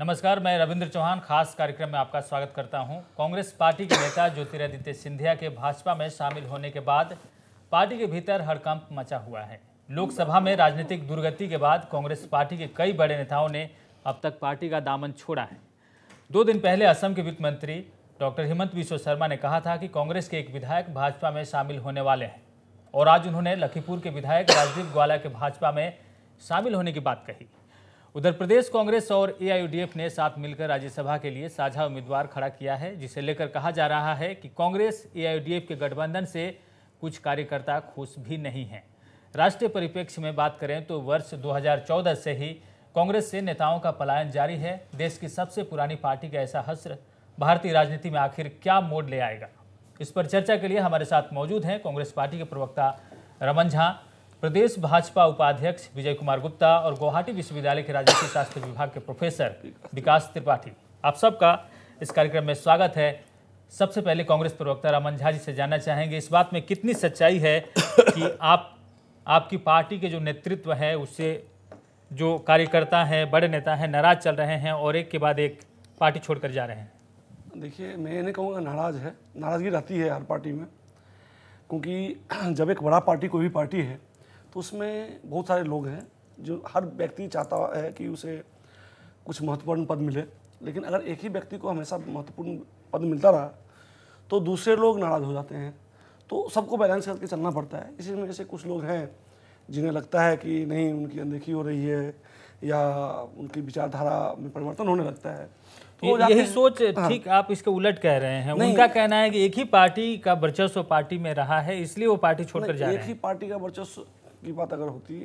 नमस्कार मैं रविंद्र चौहान खास कार्यक्रम में आपका स्वागत करता हूं। कांग्रेस पार्टी के नेता ज्योतिरादित्य सिंधिया के भाजपा में शामिल होने के बाद पार्टी के भीतर हड़कंप मचा हुआ है लोकसभा में राजनीतिक दुर्गति के बाद कांग्रेस पार्टी के कई बड़े नेताओं ने अब तक पार्टी का दामन छोड़ा है दो दिन पहले असम के वित्त मंत्री डॉक्टर हेमंत विश्व शर्मा ने कहा था कि कांग्रेस के एक विधायक भाजपा में शामिल होने वाले हैं और आज उन्होंने लखीमपुर के विधायक राजदीप ग्वाला के भाजपा में शामिल होने की बात कही उधर प्रदेश कांग्रेस और एआईयूडीएफ ने साथ मिलकर राज्यसभा के लिए साझा उम्मीदवार खड़ा किया है जिसे लेकर कहा जा रहा है कि कांग्रेस एआईयूडीएफ के गठबंधन से कुछ कार्यकर्ता खुश भी नहीं हैं राष्ट्रीय परिप्रेक्ष्य में बात करें तो वर्ष 2014 से ही कांग्रेस से नेताओं का पलायन जारी है देश की सबसे पुरानी पार्टी का ऐसा हस्र भारतीय राजनीति में आखिर क्या मोड़ ले आएगा इस पर चर्चा के लिए हमारे साथ मौजूद हैं कांग्रेस पार्टी के प्रवक्ता रमन झा प्रदेश भाजपा उपाध्यक्ष विजय कुमार गुप्ता और गुवाहाटी विश्वविद्यालय के राजनीतिक शास्त्र विभाग के प्रोफेसर विकास त्रिपाठी आप सबका इस कार्यक्रम में स्वागत है सबसे पहले कांग्रेस प्रवक्ता रामन झा जी से जानना चाहेंगे इस बात में कितनी सच्चाई है कि आप आपकी पार्टी के जो नेतृत्व है उससे जो कार्यकर्ता हैं बड़े नेता हैं नाराज चल रहे हैं और एक के बाद एक पार्टी छोड़कर जा रहे हैं देखिए मैं नहीं कहूँगा नाराज़ है नाराज़गी रहती है हर पार्टी में क्योंकि जब एक बड़ा पार्टी कोई भी पार्टी है तो उसमें बहुत सारे लोग हैं जो हर व्यक्ति चाहता है कि उसे कुछ महत्वपूर्ण पद मिले लेकिन अगर एक ही व्यक्ति को हमेशा महत्वपूर्ण पद मिलता रहा तो दूसरे लोग नाराज़ हो जाते हैं तो सबको बैलेंस करके चलना पड़ता है इसी में से कुछ लोग हैं जिन्हें लगता है कि नहीं उनकी अनदेखी हो रही है या उनकी विचारधारा में परिवर्तन होने लगता है तो यही सोच हाँ। ठीक हाँ। आप इसके उलट कह रहे हैं उनका कहना है कि एक ही पार्टी का वर्चस्व पार्टी में रहा है इसलिए वो पार्टी छोड़कर जा रहे हैं एक ही पार्टी का वर्चस्व की बात अगर होती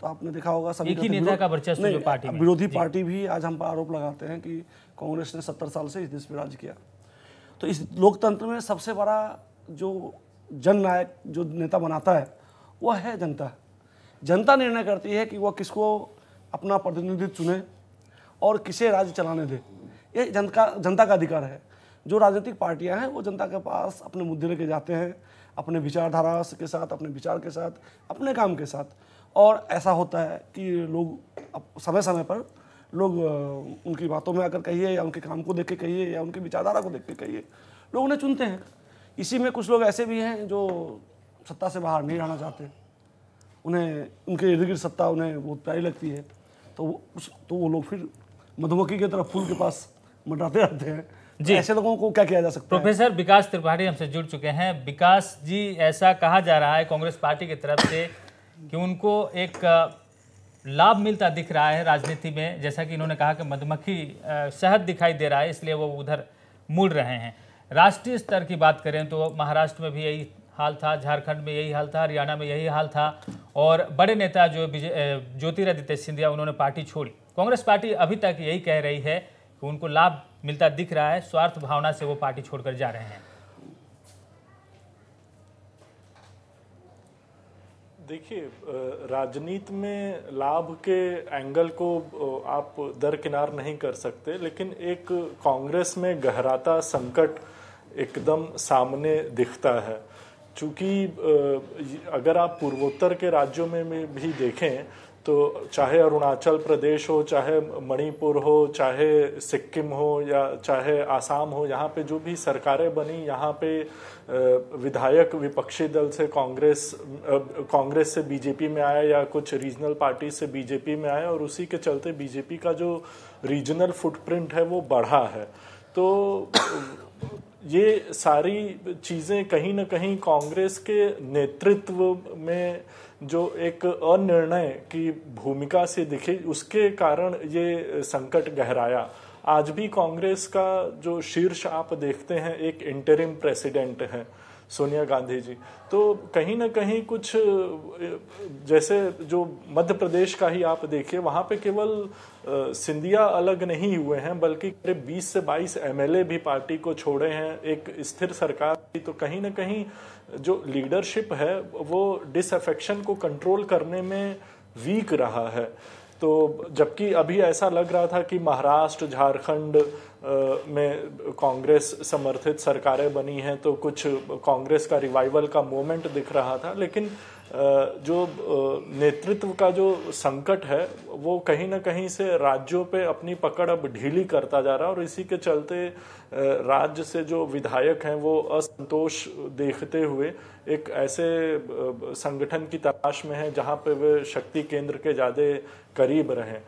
तो आपने देखा होगा सभी ही नेता का वर्चस्व जो पार्टी में विरोधी पार्टी भी आज हम पर आरोप लगाते हैं कि कांग्रेस ने सत्तर साल से इस देश में राज किया तो इस लोकतंत्र में सबसे बड़ा जो जननायक जो नेता बनाता है वह है जनता जनता निर्णय करती है कि वह किसको अपना प्रतिनिधि चुने और किसे राज्य चलाने दे ये जनता जनता का अधिकार है जो राजनीतिक पार्टियां हैं वो जनता के पास अपने मुद्दे लेके जाते हैं अपने विचारधारा के साथ अपने विचार के साथ अपने काम के साथ और ऐसा होता है कि लोग समय समय पर लोग उनकी बातों में आकर कहिए या उनके काम को देख के कहिए या उनकी विचारधारा को देख के कहिए लोग उन्हें चुनते हैं इसी में कुछ लोग ऐसे भी हैं जो सत्ता से बाहर नहीं रहना चाहते उन्हें उनके इर्द गिर्द सत्ता उन्हें बहुत प्यारी लगती है तो वो तो वो लोग फिर मधुमक्खी की तरफ फूल के पास मंडराते रहते हैं जी ऐसे लोगों को क्या किया जा सकता प्रोफेसर है प्रोफेसर विकास त्रिपाठी हमसे जुड़ चुके हैं विकास जी ऐसा कहा जा रहा है कांग्रेस पार्टी की तरफ से कि उनको एक लाभ मिलता दिख रहा है राजनीति में जैसा कि इन्होंने कहा कि मधुमक्खी शहद दिखाई दे रहा है इसलिए वो उधर मुड़ रहे हैं राष्ट्रीय स्तर की बात करें तो महाराष्ट्र में भी यही हाल था झारखंड में यही हाल था हरियाणा में यही हाल था और बड़े नेता जो ज्योतिरादित्य सिंधिया उन्होंने पार्टी छोड़ी कांग्रेस पार्टी अभी तक यही कह रही है कि उनको लाभ मिलता दिख रहा है स्वार्थ भावना से वो पार्टी छोड़कर जा रहे हैं देखिए राजनीति में लाभ के एंगल को आप दरकिनार नहीं कर सकते लेकिन एक कांग्रेस में गहराता संकट एकदम सामने दिखता है चूँकि अगर आप पूर्वोत्तर के राज्यों में भी देखें तो चाहे अरुणाचल प्रदेश हो चाहे मणिपुर हो चाहे सिक्किम हो या चाहे आसाम हो यहाँ पे जो भी सरकारें बनी यहाँ पे विधायक विपक्षी दल से कांग्रेस कांग्रेस से बीजेपी में आया या कुछ रीजनल पार्टी से बीजेपी में आया और उसी के चलते बीजेपी का जो रीजनल फुटप्रिंट है वो बढ़ा है तो ये सारी चीज़ें कहीं ना कहीं कांग्रेस के नेतृत्व में जो एक अनिर्णय की भूमिका से दिखे उसके कारण ये संकट गहराया आज भी कांग्रेस का जो शीर्ष आप देखते हैं एक इंटरिम प्रेसिडेंट है सोनिया गांधी जी तो कहीं ना कहीं कुछ जैसे जो मध्य प्रदेश का ही आप देखिए वहाँ पे केवल सिंधिया अलग नहीं हुए हैं बल्कि करीब बीस से बाईस एम भी पार्टी को छोड़े हैं एक स्थिर सरकार तो कहीं ना कहीं जो लीडरशिप है वो डिसअफेक्शन को कंट्रोल करने में वीक रहा है तो जबकि अभी ऐसा लग रहा था कि महाराष्ट्र झारखंड में कांग्रेस समर्थित सरकारें बनी हैं तो कुछ कांग्रेस का रिवाइवल का मोमेंट दिख रहा था लेकिन जो नेतृत्व का जो संकट है वो कहीं ना कहीं से राज्यों पे अपनी पकड़ अब ढीली करता जा रहा है और इसी के चलते राज्य से जो विधायक हैं वो असंतोष देखते हुए एक ऐसे संगठन की तलाश में है जहाँ पे वे शक्ति केंद्र के ज़्यादा करीब रहें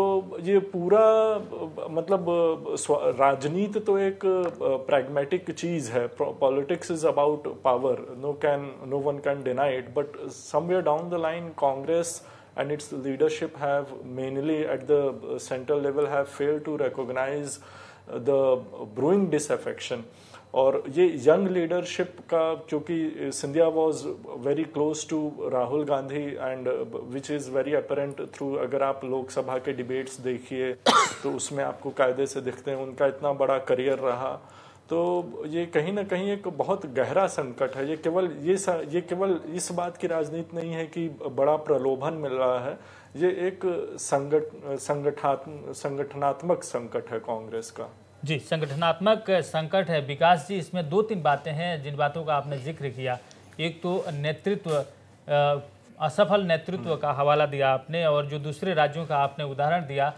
तो ये पूरा मतलब राजनीत तो एक प्रैग्मेटिक चीज़ है politics is about power no can no one can deny it but somewhere down the line Congress and its leadership have mainly at the central level have failed to recognize the brewing disaffection और ये young leadership का क्योंकि Scindia was very close to Rahul Gandhi and which is very apparent through अगर आप लोकसभा के debates देखिए तो उसमें आपको कायदे से दिखते हैं उनका इतना बड़ा करियर रहा तो ये कहीं ना कहीं एक बहुत गहरा संकट है ये केवल ये ये केवल इस बात की राजनीति नहीं है कि बड़ा प्रलोभन मिल रहा है ये एक संगठ संगठन संगठनात्मक संकट है कांग्रेस का जी संगठनात्मक संकट है विकास जी इसमें दो तीन बातें हैं जिन बातों का आपने जिक्र किया एक तो नेतृत्व असफल नेतृत्व हम्म। का हवाला दिया आपने और जो दूसरे राज्यों का आपने उदाहरण दिया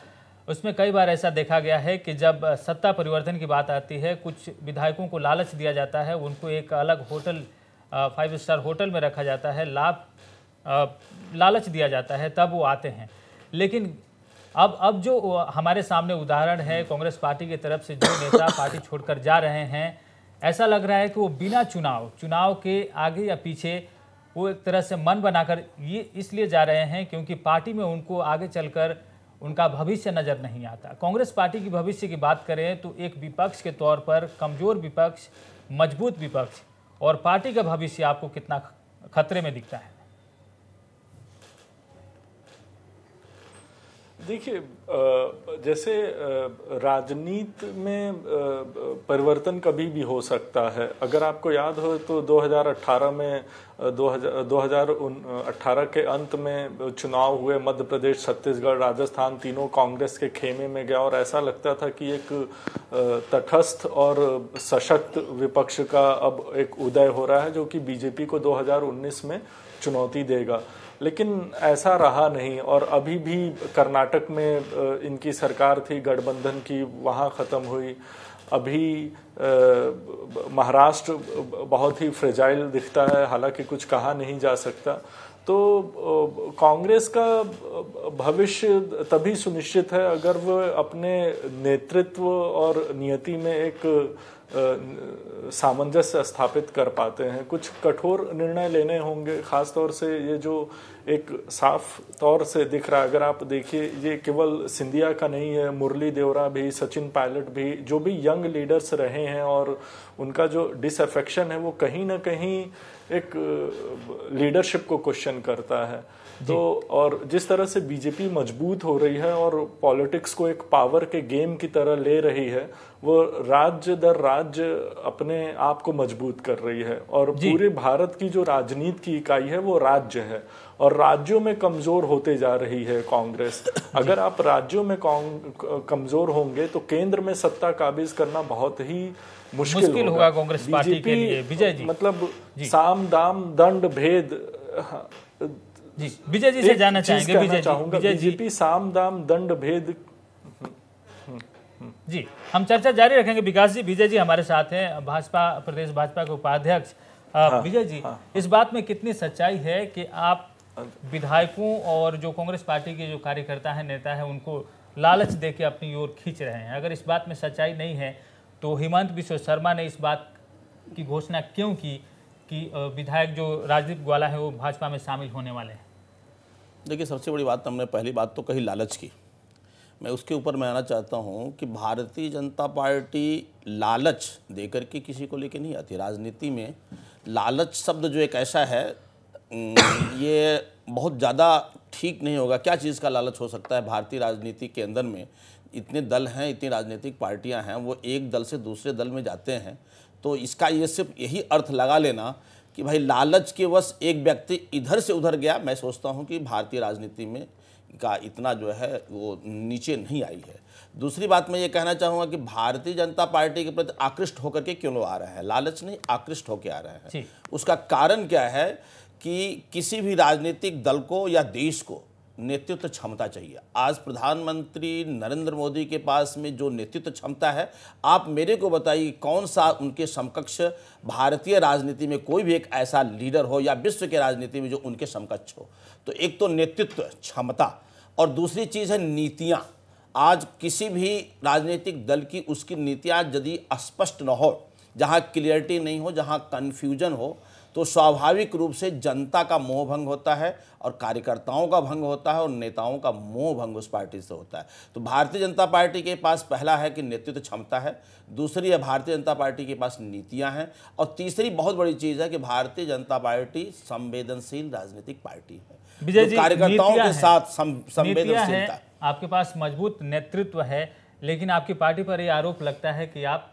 उसमें कई बार ऐसा देखा गया है कि जब सत्ता परिवर्तन की बात आती है कुछ विधायकों को लालच दिया जाता है उनको एक अलग होटल फाइव स्टार होटल में रखा जाता है लाभ लालच दिया जाता है तब वो आते हैं लेकिन अब अब जो हमारे सामने उदाहरण है कांग्रेस पार्टी की तरफ से जो नेता पार्टी छोड़कर जा रहे हैं ऐसा लग रहा है कि वो बिना चुनाव चुनाव के आगे या पीछे वो एक तरह से मन बनाकर ये इसलिए जा रहे हैं क्योंकि पार्टी में उनको आगे चलकर उनका भविष्य नज़र नहीं आता कांग्रेस पार्टी की भविष्य की बात करें तो एक विपक्ष के तौर पर कमज़ोर विपक्ष मजबूत विपक्ष और पार्टी का भविष्य आपको कितना खतरे में दिखता है देखिए जैसे राजनीत में परिवर्तन कभी भी हो सकता है अगर आपको याद हो तो 2018 में 2018 के अंत में चुनाव हुए मध्य प्रदेश छत्तीसगढ़ राजस्थान तीनों कांग्रेस के खेमे में गया और ऐसा लगता था कि एक तटस्थ और सशक्त विपक्ष का अब एक उदय हो रहा है जो कि बीजेपी को 2019 में चुनौती देगा लेकिन ऐसा रहा नहीं और अभी भी कर्नाटक में इनकी सरकार थी गठबंधन की वहाँ ख़त्म हुई अभी महाराष्ट्र बहुत ही फ्रेजाइल दिखता है हालांकि कुछ कहा नहीं जा सकता तो कांग्रेस का भविष्य तभी सुनिश्चित है अगर वह अपने नेतृत्व और नियति में एक सामंजस्य स्थापित कर पाते हैं कुछ कठोर निर्णय लेने होंगे ख़ास तौर से ये जो एक साफ तौर से दिख रहा है अगर आप देखिए ये केवल सिंधिया का नहीं है मुरली देवरा भी सचिन पायलट भी जो भी यंग लीडर्स रहे हैं और उनका जो डिसअफेक्शन है वो कहीं ना कहीं एक लीडरशिप को क्वेश्चन करता है तो और जिस तरह से बीजेपी मजबूत हो रही है और पॉलिटिक्स को एक पावर के गेम की तरह ले रही है वो राज्य दर राज्य अपने आप को मजबूत कर रही है और पूरे भारत की जो राजनीति की इकाई है वो राज्य है और राज्यों में कमजोर होते जा रही है कांग्रेस अगर आप राज्यों में कमजोर होंगे तो केंद्र में सत्ता काबिज करना बहुत ही मुश्किल, मुश्किल होगा कांग्रेस पार्टी के लिए विजय जी मतलब साम दाम दंड भेद विजय जी से जाना चाहेंगे विजय जी बीजेपी साम दाम दंड भेद जी हम चर्चा जारी रखेंगे विकास जी विजय जी हमारे साथ हैं भाजपा प्रदेश भाजपा के उपाध्यक्ष हाँ, विजय जी हाँ, हाँ, इस बात में कितनी सच्चाई है कि आप विधायकों और जो कांग्रेस पार्टी के जो कार्यकर्ता है नेता है उनको लालच दे के अपनी ओर खींच रहे हैं अगर इस बात में सच्चाई नहीं है तो हेमंत विश्व शर्मा ने इस बात की घोषणा क्यों की कि विधायक जो राजदीप ग्वाला है वो भाजपा में शामिल होने वाले हैं देखिए सबसे बड़ी बात हमने पहली बात तो कही लालच की मैं उसके ऊपर मैं आना चाहता हूँ कि भारतीय जनता पार्टी लालच देकर के किसी को लेके नहीं आती राजनीति में लालच शब्द जो एक ऐसा है ये बहुत ज़्यादा ठीक नहीं होगा क्या चीज़ का लालच हो सकता है भारतीय राजनीति के अंदर में इतने दल हैं इतनी राजनीतिक पार्टियां हैं वो एक दल से दूसरे दल में जाते हैं तो इसका ये सिर्फ यही अर्थ लगा लेना कि भाई लालच के वश एक व्यक्ति इधर से उधर गया मैं सोचता हूँ कि भारतीय राजनीति में का इतना जो है वो नीचे नहीं आई है दूसरी बात मैं ये कहना चाहूँगा कि भारतीय जनता पार्टी के प्रति आकृष्ट होकर के क्यों लोग आ रहे हैं लालच नहीं आकृष्ट होकर आ रहे हैं उसका कारण क्या है कि किसी भी राजनीतिक दल को या देश को नेतृत्व क्षमता चाहिए आज प्रधानमंत्री नरेंद्र मोदी के पास में जो नेतृत्व क्षमता है आप मेरे को बताइए कौन सा उनके समकक्ष भारतीय राजनीति में कोई भी एक ऐसा लीडर हो या विश्व के राजनीति में जो उनके समकक्ष हो तो एक तो नेतृत्व क्षमता और दूसरी चीज़ है नीतियाँ आज किसी भी राजनीतिक दल की उसकी नीतियाँ यदि स्पष्ट न हो जहाँ क्लियरिटी नहीं हो जहाँ कन्फ्यूजन हो तो स्वाभाविक रूप से जनता का मोह भंग होता है और कार्यकर्ताओं का भंग होता है और नेताओं का मोह भंग उस पार्टी से होता है तो भारतीय जनता पार्टी के पास पहला है कि नेतृत्व क्षमता है दूसरी है भारतीय जनता पार्टी के पास नीतियाँ हैं और तीसरी बहुत बड़ी चीज़ है कि भारतीय जनता पार्टी संवेदनशील राजनीतिक पार्टी है जी कार्यकर्ताओं के साथ संवेदनशीलता आपके पास मजबूत नेतृत्व है लेकिन आपकी पार्टी पर ये आरोप लगता है कि आप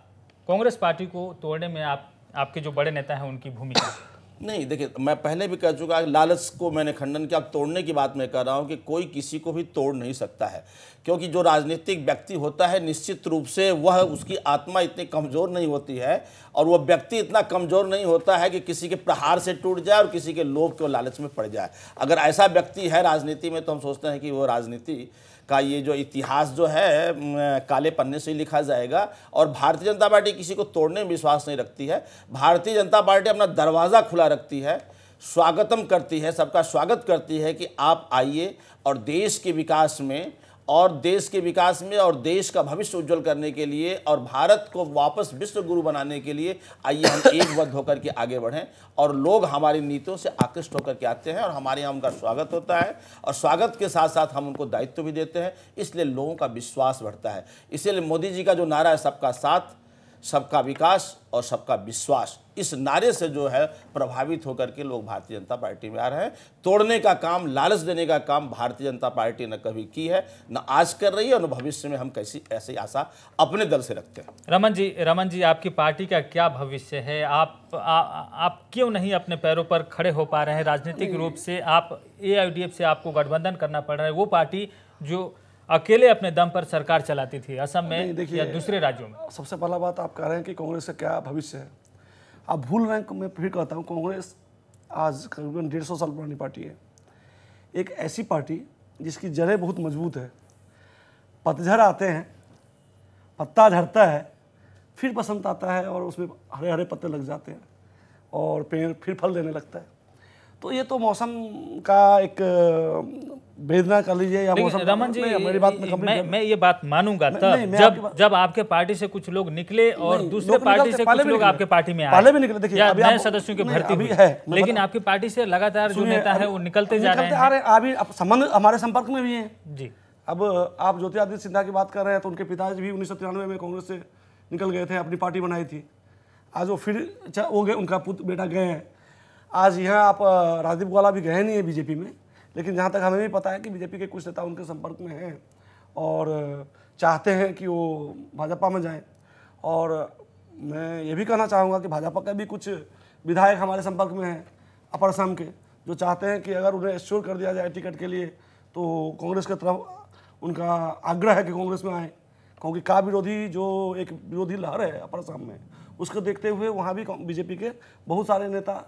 कांग्रेस पार्टी को तोड़ने में आप आपके जो बड़े नेता हैं उनकी भूमिका नहीं देखिए मैं पहले भी कह चुका लालच को मैंने खंडन किया तोड़ने की बात मैं कर रहा हूँ कि कोई किसी को भी तोड़ नहीं सकता है क्योंकि जो राजनीतिक व्यक्ति होता है निश्चित रूप से वह उसकी आत्मा इतनी कमज़ोर नहीं होती है और वह व्यक्ति इतना कमज़ोर नहीं होता है कि किसी के प्रहार से टूट जाए और किसी के लोभ के लालच में पड़ जाए अगर ऐसा व्यक्ति है राजनीति में तो हम सोचते हैं कि वो राजनीति का ये जो इतिहास जो है काले पन्ने से ही लिखा जाएगा और भारतीय जनता पार्टी किसी को तोड़ने में विश्वास नहीं रखती है भारतीय जनता पार्टी अपना दरवाज़ा खुला रखती है स्वागतम करती है सबका स्वागत करती है कि आप आइए और देश के विकास में और देश के विकास में और देश का भविष्य उज्जवल करने के लिए और भारत को वापस विश्व गुरु बनाने के लिए आइए हम एकबद्ध होकर के आगे बढ़ें और लोग हमारी नीतियों से आकृष्ट होकर के आते हैं और हमारे यहाँ उनका स्वागत होता है और स्वागत के साथ साथ हम उनको दायित्व भी देते हैं इसलिए लोगों का विश्वास बढ़ता है इसीलिए मोदी जी का जो नारा है सबका साथ सबका विकास और सबका विश्वास इस नारे से जो है प्रभावित होकर के लोग भारतीय जनता पार्टी में आ रहे हैं तोड़ने का काम लालच देने का काम भारतीय जनता पार्टी ने कभी की है न आज कर रही है और भविष्य में हम कैसी ऐसी आशा अपने दल से रखते हैं रमन जी रमन जी आपकी पार्टी का क्या भविष्य है आप आ, आप क्यों नहीं अपने पैरों पर खड़े हो पा रहे हैं राजनीतिक रूप से आप ए से आपको गठबंधन करना पड़ रहा है वो पार्टी जो अकेले अपने दम पर सरकार चलाती थी असम में या दूसरे राज्यों में सबसे पहला बात आप कह रहे हैं कि कांग्रेस का क्या भविष्य है आप भूल रहे हैं मैं फिर कहता हूँ कांग्रेस आज करीबन डेढ़ सौ साल पुरानी पार्टी है एक ऐसी पार्टी जिसकी जड़ें बहुत मजबूत है पतझड़ आते हैं पत्ता झड़ता है फिर बसंत आता है और उसमें हरे हरे पत्ते लग जाते हैं और पेड़ फिर फल देने लगता है तो ये तो मौसम का एक वेदना कर लीजिए या मौसम रमन जी मेरी बात में मैं, मैं ये बात मानूंगा तब जब जब आपके पार्टी से कुछ लोग निकले और दूसरे पार्टी से कुछ लोग आपके पार्टी में आए पहले भी निकले देखिए नए सदस्यों की भर्ती है लेकिन आपकी पार्टी से लगातार जो नेता है वो निकलते जा रहे हैं अभी संबंध हमारे संपर्क में भी है जी अब आप ज्योतिरादित्य सिन्हा की बात कर रहे हैं तो उनके पिताजी भी उन्नीस में कांग्रेस से निकल गए थे अपनी पार्टी बनाई थी आज वो फिर वो गए उनका पुत्र बेटा गए हैं आज यहाँ आप राजीव ग्वाला भी गए नहीं है बीजेपी में लेकिन जहाँ तक हमें भी पता है कि बीजेपी के कुछ नेता उनके संपर्क में हैं और चाहते हैं कि वो भाजपा में जाएं और मैं ये भी कहना चाहूँगा कि भाजपा के भी कुछ विधायक हमारे संपर्क में हैं अपर असम के जो चाहते हैं कि अगर उन्हें एश्योर कर दिया जाए टिकट के लिए तो कांग्रेस के तरफ उनका आग्रह है कि कांग्रेस में आए क्योंकि का विरोधी जो एक विरोधी लहर है अपर असम में उसको देखते हुए वहाँ भी बीजेपी के बहुत सारे नेता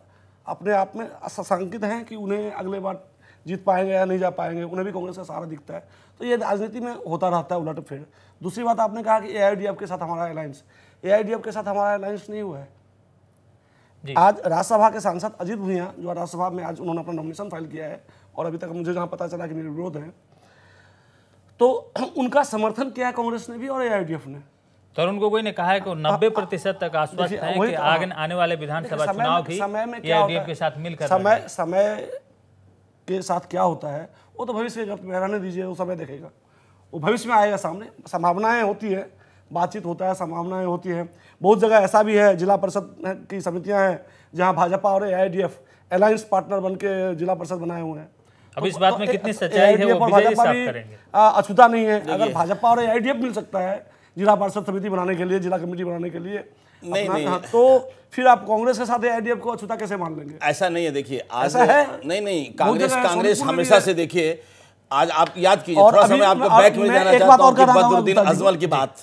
अपने आप में आशंकित हैं कि उन्हें अगले बार जीत पाएंगे या नहीं जा पाएंगे उन्हें भी कांग्रेस का सहारा दिखता है तो ये राजनीति में होता रहता है उलट फिर दूसरी बात आपने कहा कि ए के साथ हमारा अलायंस ए के साथ हमारा अलायंस नहीं हुआ है आज राज्यसभा के सांसद अजीत भूया जो राज्यसभा में आज उन्होंने अपना नॉमिनेशन फाइल किया है और अभी तक मुझे जहाँ पता चला कि मेरे विरोध हैं तो उनका समर्थन किया है कांग्रेस ने भी और ए ने तरुण गोगोई ने कहा है कि नब्बे प्रतिशत तक आश्वस्त हैं कि तो आगे हाँ। आने वाले विधानसभा चुनाव की समय में क्या के साथ मिलकर समय समय के साथ क्या होता है वो तो भविष्य में रहने दीजिए वो समय देखेगा वो भविष्य में आएगा सामने संभावनाएं होती है बातचीत होता है संभावनाएं होती है बहुत जगह ऐसा भी है जिला परिषद की समितियां हैं जहाँ भाजपा और ए अलायंस पार्टनर बन के जिला परिषद बनाए हुए हैं अब तो, इस बात तो में कितनी सच्चाई है वो भाजपा भी अछूता नहीं है अगर भाजपा और ए मिल सकता है जिला पार्षद समिति बनाने के लिए जिला कमेटी बनाने के लिए नहीं नहीं तो फिर आप कांग्रेस के साथ एडीएफ को अछूता कैसे मान लेंगे ऐसा नहीं है देखिए ऐसा है नहीं नहीं कांग्रेस कांग्रेस हमेशा से देखिए आज आप याद कीजिए थोड़ा आपको बैक में जाना चाहता हूँ बदरुद्दीन अजमल की बात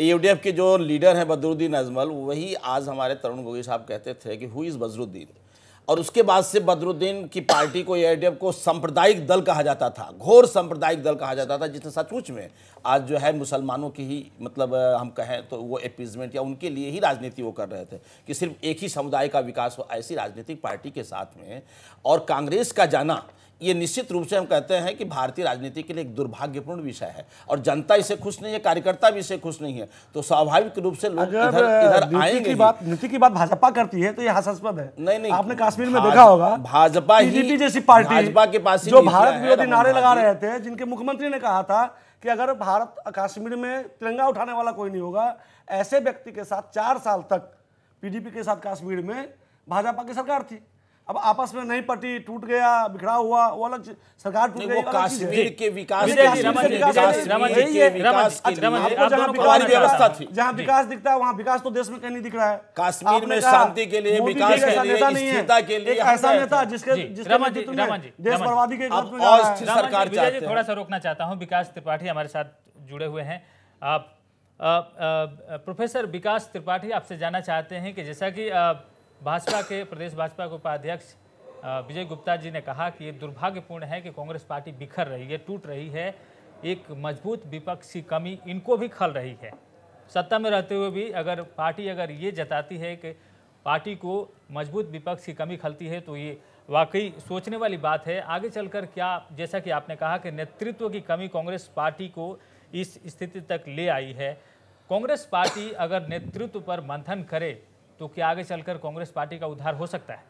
यूडीएफ हाँ। के जो लीडर हैं बदरुद्दीन अजमल वही आज हमारे तरुण गोगी साहब कहते थे कि हु इज बदरुद्दीन और उसके बाद से बदरुद्दीन की पार्टी को एआईडीएफ को सांप्रदायिक दल कहा जाता था घोर सांप्रदायिक दल कहा जाता था जिसने सचमुच में आज जो है मुसलमानों की ही मतलब हम कहें तो वो एपीजमेंट या उनके लिए ही राजनीति वो कर रहे थे कि सिर्फ एक ही समुदाय का विकास हो ऐसी राजनीतिक पार्टी के साथ में और कांग्रेस का जाना ये निश्चित रूप से हम कहते हैं कि भारतीय राजनीति के लिए एक दुर्भाग्यपूर्ण विषय है और जनता इसे खुश नहीं है कार्यकर्ता भी इसे खुश नहीं है तो स्वाभाविक रूप से लोग इधर इधर आएंगे की बात नीति की बात भाजपा करती है तो ये हास्यास्पद है नहीं नहीं आपने कश्मीर में देखा होगा भाजपा ही जैसी पार्टी भाजपा के पास जो भारत विरोधी नारे लगा रहे थे जिनके मुख्यमंत्री ने कहा था कि अगर भारत कश्मीर में तिरंगा उठाने वाला कोई नहीं होगा ऐसे व्यक्ति के साथ चार साल तक पीडीपी के साथ कश्मीर में भाजपा की सरकार थी अब आपस में नहीं पटी टूट गया बिखरा हुआ वो अलग सरकार टूट गई कश्मीर के विकास व्यवस्था थी जहाँ विकास दिखता है वहाँ विकास तो देश में कहीं नहीं दिख रहा है कश्मीर में शांति के लिए विकास के लिए नेता के लिए ऐसा नेता जिसके देश बर्बादी के सरकार थोड़ा सा रोकना चाहता हूँ विकास त्रिपाठी हमारे साथ जुड़े हुए हैं आप प्रोफेसर विकास त्रिपाठी आपसे जानना चाहते हैं कि जैसा कि आ, भाजपा के प्रदेश भाजपा के उपाध्यक्ष विजय गुप्ता जी ने कहा कि ये दुर्भाग्यपूर्ण है कि कांग्रेस पार्टी बिखर रही है टूट रही है एक मजबूत विपक्ष की कमी इनको भी खल रही है सत्ता में रहते हुए भी अगर पार्टी अगर ये जताती है कि पार्टी को मजबूत विपक्ष की कमी खलती है तो ये वाकई सोचने वाली बात है आगे चलकर क्या जैसा कि आपने कहा कि नेतृत्व की कमी कांग्रेस पार्टी को इस स्थिति तक ले आई है कांग्रेस पार्टी अगर नेतृत्व पर मंथन करे तो क्या आगे चलकर कांग्रेस पार्टी का उद्धार हो सकता है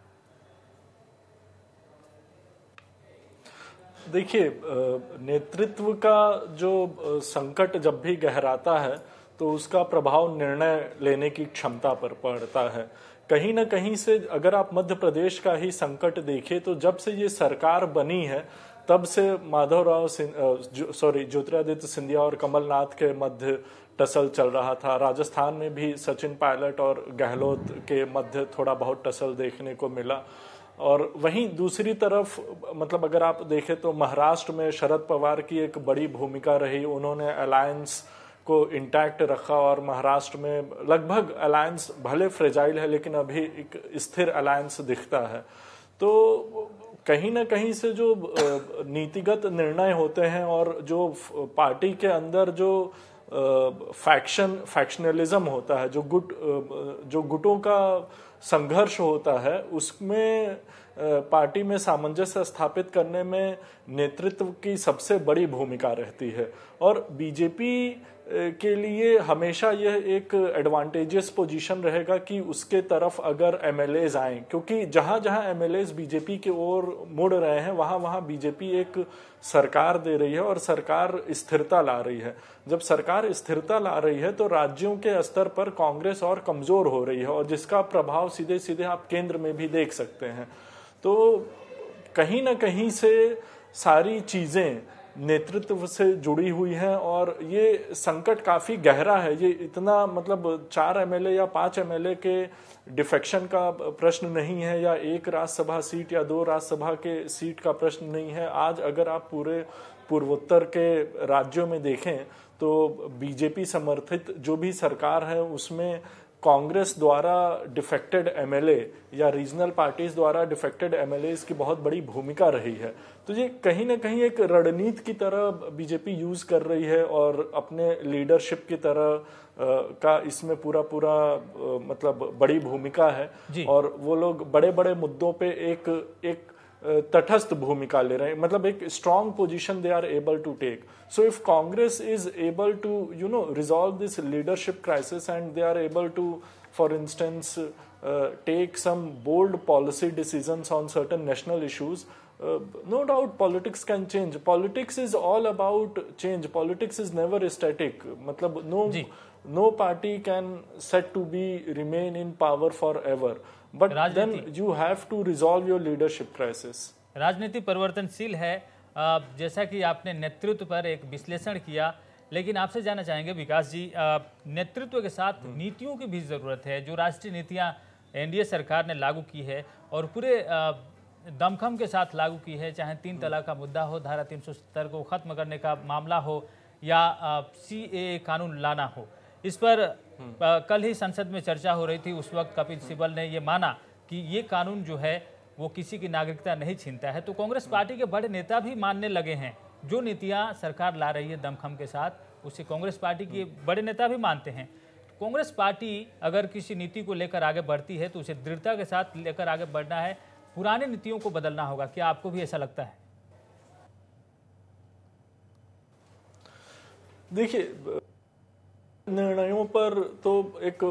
देखिए नेतृत्व का जो संकट जब भी गहराता है तो उसका प्रभाव निर्णय लेने की क्षमता पर पड़ता है कहीं ना कहीं से अगर आप मध्य प्रदेश का ही संकट देखें तो जब से ये सरकार बनी है तब से माधव राव सॉरी ज्योतिरादित्य सिंधिया और कमलनाथ के मध्य टसल चल रहा था राजस्थान में भी सचिन पायलट और गहलोत के मध्य थोड़ा बहुत टसल देखने को मिला और वहीं दूसरी तरफ मतलब अगर आप देखें तो महाराष्ट्र में शरद पवार की एक बड़ी भूमिका रही उन्होंने अलायंस को इंटैक्ट रखा और महाराष्ट्र में लगभग अलायंस भले फ्रेजाइल है लेकिन अभी एक स्थिर अलायंस दिखता है तो कहीं ना कहीं से जो नीतिगत निर्णय होते हैं और जो पार्टी के अंदर जो फैक्शन फैक्शनलिज्म होता है जो गुट जो गुटों का संघर्ष होता है उसमें पार्टी में सामंजस्य स्थापित करने में नेतृत्व की सबसे बड़ी भूमिका रहती है और बीजेपी के लिए हमेशा यह एक एडवांटेजेस पोजीशन रहेगा कि उसके तरफ अगर एम आए क्योंकि जहां जहां एम बीजेपी के ओर मुड़ रहे हैं वहां वहां बीजेपी एक सरकार दे रही है और सरकार स्थिरता ला रही है जब सरकार स्थिरता ला रही है तो राज्यों के स्तर पर कांग्रेस और कमजोर हो रही है और जिसका प्रभाव सीधे सीधे आप केंद्र में भी देख सकते हैं तो कहीं ना कहीं से सारी चीजें नेतृत्व से जुड़ी हुई हैं और ये संकट काफ़ी गहरा है ये इतना मतलब चार एमएलए या पांच एम के डिफेक्शन का प्रश्न नहीं है या एक राज्यसभा सीट या दो राज्यसभा के सीट का प्रश्न नहीं है आज अगर आप पूरे पूर्वोत्तर के राज्यों में देखें तो बीजेपी समर्थित जो भी सरकार है उसमें कांग्रेस द्वारा डिफेक्टेड एमएलए या रीजनल पार्टीज द्वारा डिफेक्टेड एमएलए की बहुत बड़ी भूमिका रही है तो ये कहीं ना कहीं एक रणनीति की तरह बीजेपी यूज कर रही है और अपने लीडरशिप की तरह का इसमें पूरा पूरा मतलब बड़ी भूमिका है और वो लोग बड़े बड़े मुद्दों पे एक एक तटस्थ भूमिका ले रहे हैं मतलब एक strong position they are able to take so if Congress is able to you know resolve this leadership crisis and they are able to for instance take some bold policy decision on certain national issues no doubt politics can change politics is all about change politics is never static मतलब no no party can set to be remain in power for ever but then you have to resolve your leadership crisis राजनीति परिवर्तनशील है जैसा कि आपने नेतृत्व पर एक विश्लेषण किया लेकिन आपसे जानना चाहेंगे विकास जी नेतृत्व के साथ हम्म। नीतियों की भी ज़रूरत है जो राष्ट्रीय नीतियाँ एनडीए सरकार ने लागू की है और पूरे दमखम के साथ लागू की है चाहे तीन हम्म। तलाक का मुद्दा हो धारा तीन को ख़त्म करने का मामला हो या सी ए कानून लाना हो इस पर कल ही संसद में चर्चा हो रही थी उस वक्त कपिल हम्म। सिब्बल ने ये माना कि ये कानून जो है वो किसी की नागरिकता नहीं छीनता है तो कांग्रेस हम्म। पार्टी के बड़े नेता भी मानने लगे हैं जो नीतियाँ सरकार ला रही है दमखम के साथ उसे कांग्रेस पार्टी के हम्म। बड़े नेता भी मानते हैं कांग्रेस पार्टी अगर किसी नीति को लेकर आगे बढ़ती है तो उसे दृढ़ता के साथ लेकर आगे बढ़ना है पुराने नीतियों को बदलना होगा क्या आपको भी ऐसा लगता है देखिए निर्णयों पर तो एक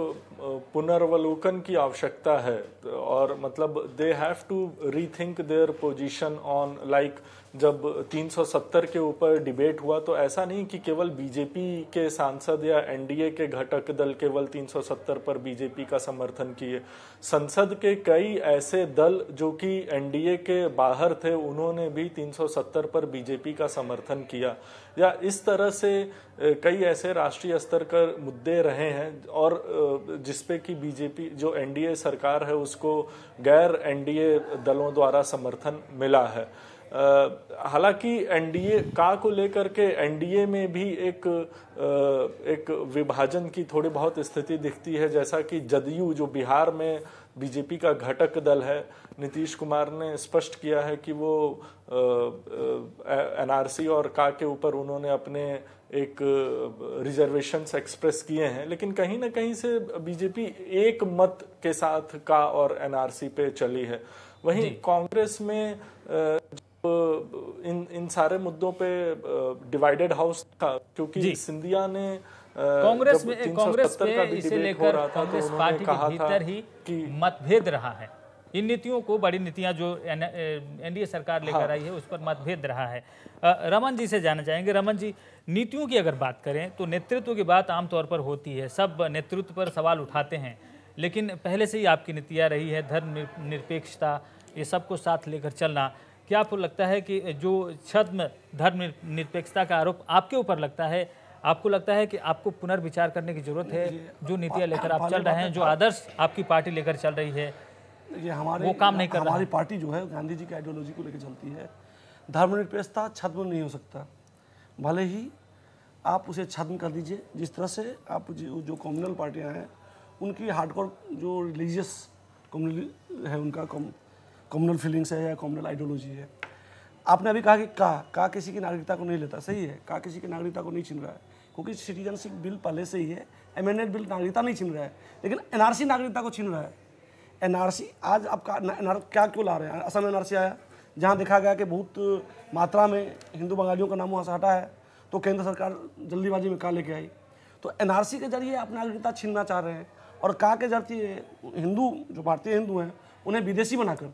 पुनर्वलोकन की आवश्यकता है और मतलब they have to rethink their position on like जब 370 के ऊपर डिबेट हुआ तो ऐसा नहीं कि केवल बीजेपी के सांसद या एनडीए के घटक दल केवल 370 पर बीजेपी का समर्थन किए संसद के कई ऐसे दल जो कि एनडीए के बाहर थे उन्होंने भी 370 पर बीजेपी का समर्थन किया या इस तरह से कई ऐसे राष्ट्रीय स्तर पर मुद्दे रहे हैं और जिसपे कि बीजेपी जो एनडीए सरकार है उसको गैर एनडीए दलों द्वारा समर्थन मिला है हालांकि एनडीए का को लेकर के एनडीए में भी एक एक विभाजन की थोड़ी बहुत स्थिति दिखती है जैसा कि जदयू जो बिहार में बीजेपी का घटक दल है नीतीश कुमार ने स्पष्ट किया है कि वो एनआरसी और का के ऊपर उन्होंने अपने एक रिजर्वेशन एक्सप्रेस किए हैं लेकिन कहीं ना कहीं से बीजेपी एक मत के साथ का और एनआरसी पे चली है वहीं कांग्रेस में इन इन सारे मुद्दों पे डिवाइडेड हाउस था क्योंकि सिंधिया ने कांग्रेस में कांग्रेस में इसे लेकर कांग्रेस तो पार्टी के भीतर ही मतभेद रहा है इन नीतियों को बड़ी नीतियां जो एनडीए सरकार लेकर हाँ। आई है उस पर मतभेद रहा है रमन जी से जाना चाहेंगे रमन जी नीतियों की अगर बात करें तो नेतृत्व की बात आमतौर पर होती है सब नेतृत्व पर सवाल उठाते हैं लेकिन पहले से ही आपकी नीतियाँ रही है धर्म निरपेक्षता ये सबको साथ लेकर चलना क्या आपको लगता है कि जो छद्म धर्म निरपेक्षता का आरोप आपके ऊपर लगता है आपको लगता है कि आपको पुनर्विचार करने की जरूरत है जो नीतियाँ लेकर आप चल रहे हैं जो हाँ। आदर्श आपकी पार्टी लेकर चल रही है ये हमारे वो काम नहीं कर हमारी पार्टी जो है गांधी जी की आइडियोलॉजी को लेकर चलती है धर्मनिरपेक्षता छद्म नहीं हो सकता भले ही आप उसे छद्म कर दीजिए जिस तरह से आप जो कम्युनल पार्टियाँ हैं उनकी हार्डकोर जो रिलीजियस कम्युनल है उनका कॉमनल फीलिंग्स है या कॉमनल आइडियोलॉजी है आपने अभी कहा कि का का किसी की नागरिकता को नहीं लेता सही है का किसी की नागरिकता को नहीं छीन रहा है क्योंकि सिटीजनशिप बिल पहले से ही है अमेंडमेंट बिल नागरिकता नहीं छीन रहा है लेकिन एनआरसी नागरिकता को छीन रहा है एनआरसी आज आप क्या क्यों ला रहे हैं असम एनआरसी आया जहाँ देखा गया कि बहुत मात्रा में हिंदू बंगालियों का नाम वहाँ से हटा है तो केंद्र सरकार जल्दीबाजी में कहा लेके आई तो एनआरसी के जरिए आप नागरिकता छीनना चाह रहे हैं और कहा के जरिए हिंदू जो भारतीय हिंदू हैं उन्हें विदेशी बनाकर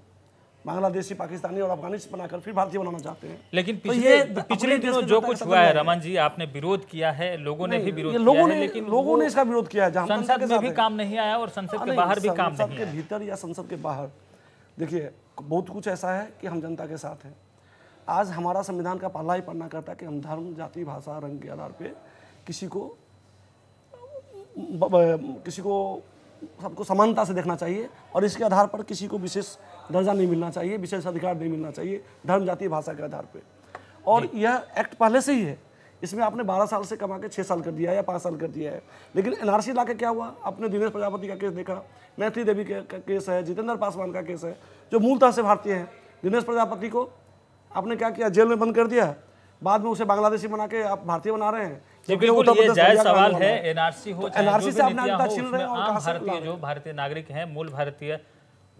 बांग्लादेशी पाकिस्तानी और अफगानिस्तान बनाकर फिर भारतीय बनाना चाहते हैं लेकिन पिछले तो पिछले दिनों जो कुछ हुआ है रमन जी आपने विरोध किया है लोगों ने भी विरोध लोगों ने लेकिन लोगों ने इसका विरोध किया है संसद में भी काम नहीं आया और संसद हाँ के बाहर भी काम संसद के भीतर या संसद के बाहर देखिए बहुत कुछ ऐसा है कि हम जनता के साथ हैं आज हमारा संविधान का पहला ही पढ़ना करता है कि हम धर्म जाति भाषा रंग के आधार पर किसी को किसी को सबको समानता से देखना चाहिए और इसके आधार पर किसी को विशेष दर्जा नहीं मिलना चाहिए विशेष अधिकार नहीं मिलना चाहिए धर्म जाति भाषा के आधार पर और यह एक्ट पहले से ही है इसमें आपने 12 साल से कमा के 6 साल कर दिया है या 5 साल कर दिया है लेकिन एनआरसी ला के क्या हुआ आपने दिनेश प्रजापति का केस देखा मैथिली देवी के, का केस है जितेंद्र पासवान का केस है जो मूलतः से भारतीय हैं दिनेश प्रजापति को आपने क्या किया जेल में बंद कर दिया बाद में उसे बांग्लादेशी बना के आप भारतीय बना रहे हैं क्योंकि उत्तर प्रदेश जायज सवाल है एनआरसी हो तो एनआरसी से अपना रहे हैं आम भारतीय जो भारतीय नागरिक हैं मूल भारतीय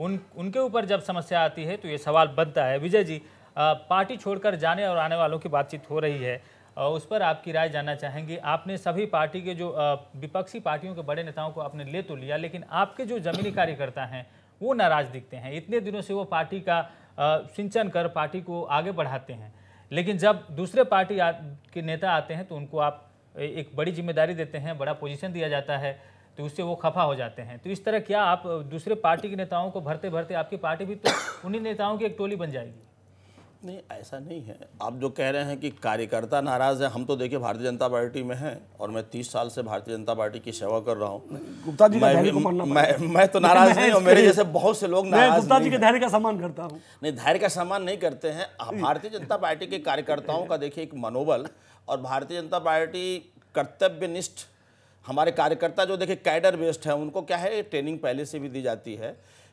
उन उनके ऊपर जब समस्या आती है तो ये सवाल बनता है विजय जी पार्टी छोड़कर जाने और आने वालों की बातचीत हो रही है उस पर आपकी राय जानना चाहेंगे आपने सभी पार्टी के जो विपक्षी पार्टियों के बड़े नेताओं को आपने ले तो लिया लेकिन आपके जो जमीनी कार्यकर्ता हैं वो नाराज दिखते हैं इतने दिनों से वो पार्टी का सिंचन कर पार्टी को आगे बढ़ाते हैं लेकिन जब दूसरे पार्टी के नेता आते हैं तो उनको आप एक बड़ी जिम्मेदारी देते हैं बड़ा पोजीशन दिया जाता है तो उससे वो खफा हो जाते हैं तो इस तरह क्या आप दूसरे पार्टी के नेताओं को भरते भरते आपकी पार्टी भी तो उन्हीं नेताओं की एक टोली बन जाएगी नहीं ऐसा नहीं है आप जो कह रहे हैं कि कार्यकर्ता नाराज़ है हम तो देखिए भारतीय जनता पार्टी में हैं और मैं तीस साल से भारतीय जनता पार्टी की सेवा कर रहा हूँ गुप्ता जी मैं, मैं, मैं, मैं तो नाराज़ नहीं हूँ मेरे जैसे बहुत से लोग नाराज गुप्ता जी के धैर्य का सम्मान करता हूँ नहीं धैर्य का सम्मान नहीं करते हैं भारतीय जनता पार्टी के कार्यकर्ताओं का देखिए एक मनोबल और भारतीय जनता पार्टी कर्तव्यनिष्ठ हमारे कार्यकर्ता जो देखे कैडर बेस्ड है उनको क्या है ट्रेनिंग पहले से भी दी जाती है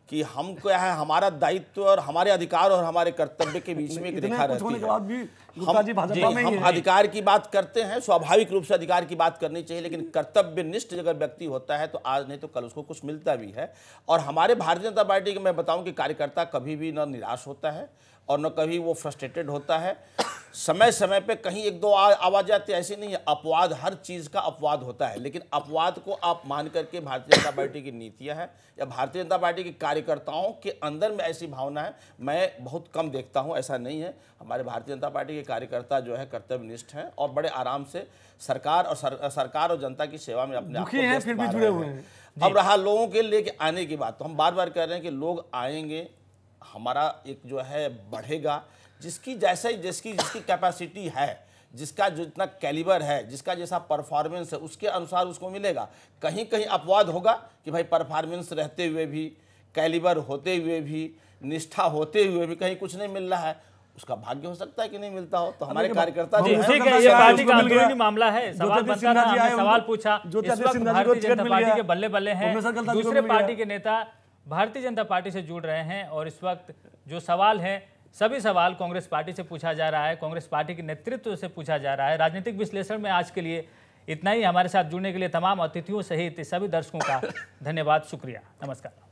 कि हम क्या है हमारा दायित्व और हमारे अधिकार और हमारे कर्तव्य के बीच में एक रेखा रहती है हम, जी, हम अधिकार की बात करते हैं स्वाभाविक रूप से अधिकार की बात करनी चाहिए लेकिन कर्तव्य निष्ठ अगर व्यक्ति होता है तो आज नहीं तो कल उसको कुछ मिलता भी है और हमारे भारतीय जनता पार्टी के मैं बताऊं कि कार्यकर्ता कभी भी ना निराश होता है और न कभी वो फ्रस्ट्रेटेड होता है समय समय पे कहीं एक दो आवाज आती ऐसी नहीं है अपवाद हर चीज़ का अपवाद होता है लेकिन अपवाद को आप मान करके भारतीय जनता पार्टी की नीतियां हैं या भारतीय जनता पार्टी के कार्यकर्ताओं के अंदर में ऐसी भावना है मैं बहुत कम देखता हूं ऐसा नहीं है हमारे भारतीय जनता पार्टी के कार्यकर्ता जो है कर्तव्यनिष्ठ हैं और बड़े आराम से सरकार और सर, सरकार और जनता की सेवा में अपने आप जुड़े हुए हैं अब रहा लोगों के लेके आने की बात तो हम बार बार कह रहे हैं कि लोग आएंगे हमारा एक जो है बढ़ेगा जिसकी जैसे ही जिसकी जिसकी कैपेसिटी है जिसका जितना कैलिबर है जिसका जैसा परफॉर्मेंस है उसके अनुसार उसको मिलेगा कहीं कहीं अपवाद होगा कि भाई परफॉर्मेंस रहते हुए भी कैलिबर होते हुए भी निष्ठा होते हुए भी कहीं कुछ नहीं मिल रहा है उसका भाग्य हो सकता है कि नहीं मिलता हो तो हमारे कार्यकर्ता जी उसी है ये पार्टी का अंदरूनी मामला है सवाल बनता था सवाल पूछा इस भारतीय जनता पार्टी के बल्ले बल्ले हैं दूसरे पार्टी के नेता भारतीय जनता पार्टी से जुड़ रहे हैं और इस वक्त जो सवाल हैं सभी सवाल कांग्रेस पार्टी से पूछा जा रहा है कांग्रेस पार्टी के नेतृत्व से पूछा जा रहा है राजनीतिक विश्लेषण में आज के लिए इतना ही हमारे साथ जुड़ने के लिए तमाम अतिथियों सहित सभी दर्शकों का धन्यवाद शुक्रिया नमस्कार